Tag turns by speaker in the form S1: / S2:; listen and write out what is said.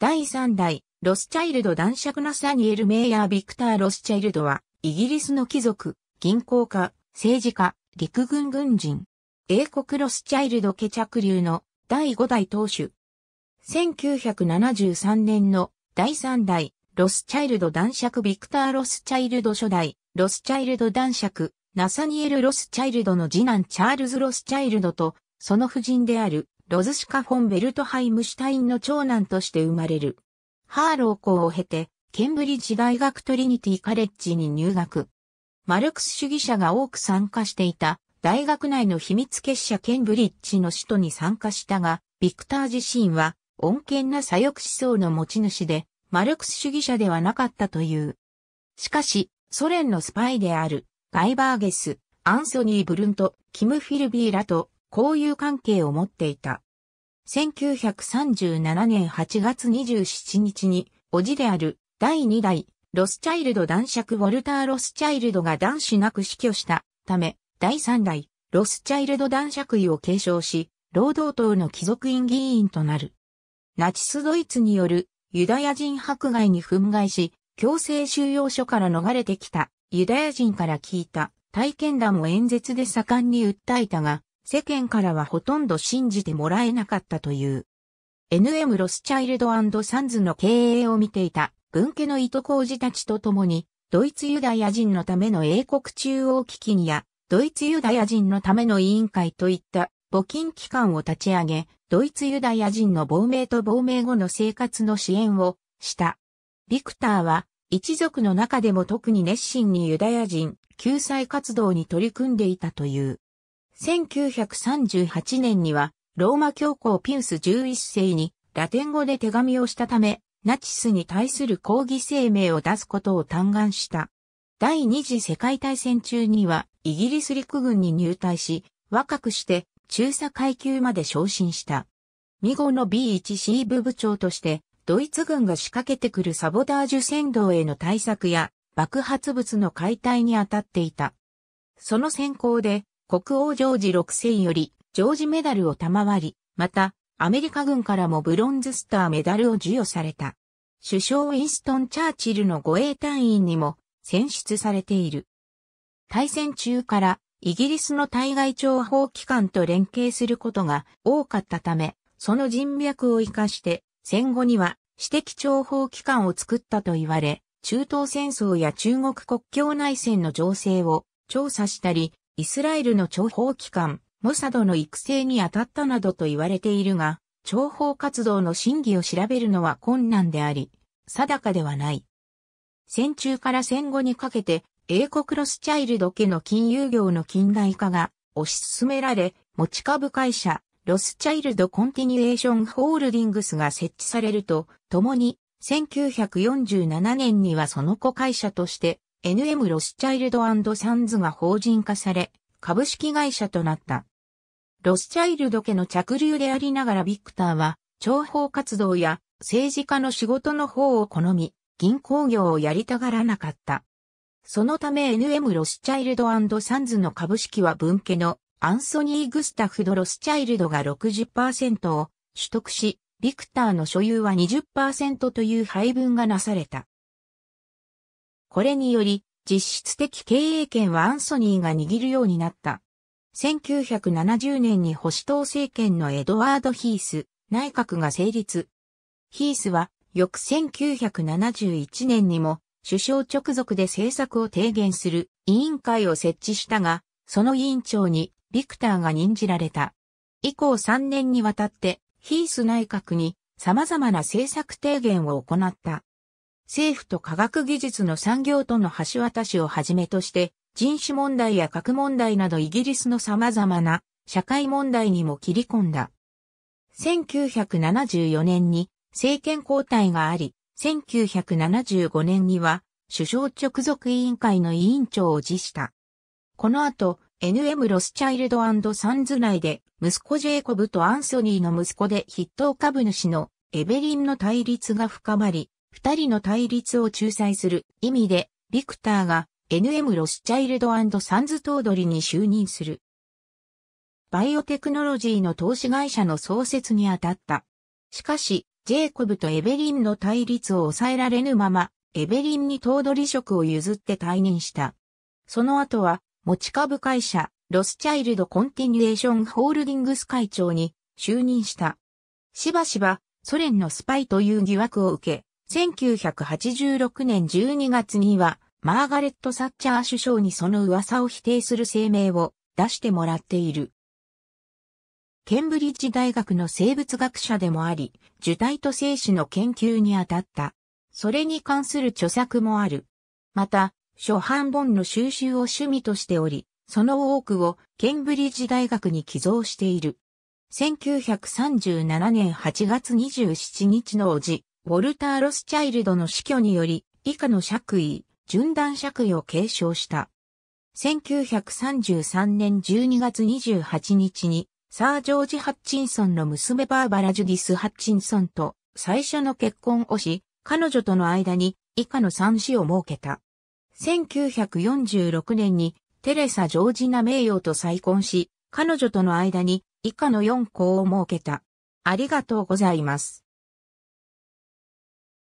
S1: 第3代、ロスチャイルド男爵ナサニエル・メイヤー・ビクター・ロスチャイルドは、イギリスの貴族、銀行家、政治家、陸軍軍人、英国ロスチャイルド家着流の第5代当主。1973年の第3代、ロスチャイルド男爵ビクター・ロスチャイルド初代、ロスチャイルド男爵、ナサニエル・ロスチャイルドの次男チャールズ・ロスチャイルドと、その夫人であるロズシカ・フォン・ベルトハイムシュタインの長男として生まれる。ハーロー校を経て、ケンブリッジ大学トリニティカレッジに入学。マルクス主義者が多く参加していた、大学内の秘密結社ケンブリッジの首都に参加したが、ビクター自身は、穏健な左翼思想の持ち主で、マルクス主義者ではなかったという。しかし、ソ連のスパイである、ガイバーゲス、アンソニー・ブルント、キム・フィルビーらと交友関係を持っていた。1937年8月27日に、叔父である第2代ロスチャイルド男爵ウォルター・ロスチャイルドが男子なく死去したため、第3代ロスチャイルド男爵位を継承し、労働党の貴族院議員となる。ナチスドイツによるユダヤ人迫害に憤慨し、強制収容所から逃れてきたユダヤ人から聞いた体験談を演説で盛んに訴えたが、世間からはほとんど信じてもらえなかったという。NM ロスチャイルドサンズの経営を見ていた文家の糸工事たちと共に、ドイツユダヤ人のための英国中央基金や、ドイツユダヤ人のための委員会といった募金機関を立ち上げ、ドイツユダヤ人の亡命と亡命後の生活の支援をした。ビクターは一族の中でも特に熱心にユダヤ人救済活動に取り組んでいたという。1938年には、ローマ教皇ピウス11世にラテン語で手紙をしたため、ナチスに対する抗議声明を出すことを嘆願した。第二次世界大戦中にはイギリス陸軍に入隊し、若くして中佐階級まで昇進した。見後の B1C 部部長として、ドイツ軍が仕掛けてくるサボダージュ戦道への対策や爆発物の解体に当たっていた。その先行で国王ジョージ6世より、ジョージメダルを賜り、また、アメリカ軍からもブロンズスターメダルを授与された。首相ウィンストン・チャーチルの護衛隊員にも選出されている。大戦中からイギリスの対外諜報機関と連携することが多かったため、その人脈を活かして戦後には私的諜報機関を作ったと言われ、中東戦争や中国国境内戦の情勢を調査したり、イスラエルの諜報機関、モサドの育成に当たったなどと言われているが、諜報活動の真偽を調べるのは困難であり、定かではない。戦中から戦後にかけて、英国ロスチャイルド家の金融業の近代化が推し進められ、持ち株会社、ロスチャイルド・コンティニュエーション・ホールディングスが設置されると、ともに、1947年にはその子会社として、NM ロスチャイルドサンズが法人化され、株式会社となった。ロスチャイルド家の着流でありながらビクターは、情報活動や政治家の仕事の方を好み、銀行業をやりたがらなかった。そのため NM ロスチャイルドサンズの株式は分家のアンソニー・グスタフ・ド・ロスチャイルドが60%を取得し、ビクターの所有は20%という配分がなされた。これにより、実質的経営権はアンソニーが握るようになった。1970年に保守党政権のエドワード・ヒース内閣が成立。ヒースは翌1971年にも首相直属で政策を提言する委員会を設置したが、その委員長にビクターが任じられた。以降3年にわたってヒース内閣に様々な政策提言を行った。政府と科学技術の産業との橋渡しをはじめとして、人種問題や核問題などイギリスの様々な社会問題にも切り込んだ。1974年に政権交代があり、1975年には首相直属委員会の委員長を辞した。この後、NM ロスチャイルドサンズ内で、息子ジェイコブとアンソニーの息子で筆頭株主のエベリンの対立が深まり、二人の対立を仲裁する意味で、ビクターが NM ロスチャイルドサンズ頭取に就任する。バイオテクノロジーの投資会社の創設にあたった。しかし、ジェイコブとエベリンの対立を抑えられぬまま、エベリンに頭取職を譲って退任した。その後は、持ち株会社、ロスチャイルドコンティニュエーションホールディングス会長に就任した。しばしば、ソ連のスパイという疑惑を受け、1986年12月には、マーガレット・サッチャー首相にその噂を否定する声明を出してもらっている。ケンブリッジ大学の生物学者でもあり、受胎と精子の研究に当たった。それに関する著作もある。また、初版本の収集を趣味としており、その多くをケンブリッジ大学に寄贈している。1937年8月27日のおじ、ウォルター・ロスチャイルドの死去により、以下の爵位、順断爵位を継承した。1933年12月28日に、サー・ジョージ・ハッチンソンの娘バーバラ・ジュディス・ハッチンソンと最初の結婚をし、彼女との間に以下の三子を設けた。1946年にテレサ・ジョージナ名誉と再婚し、彼女との間に以下の四子を設けた。ありがとうございます。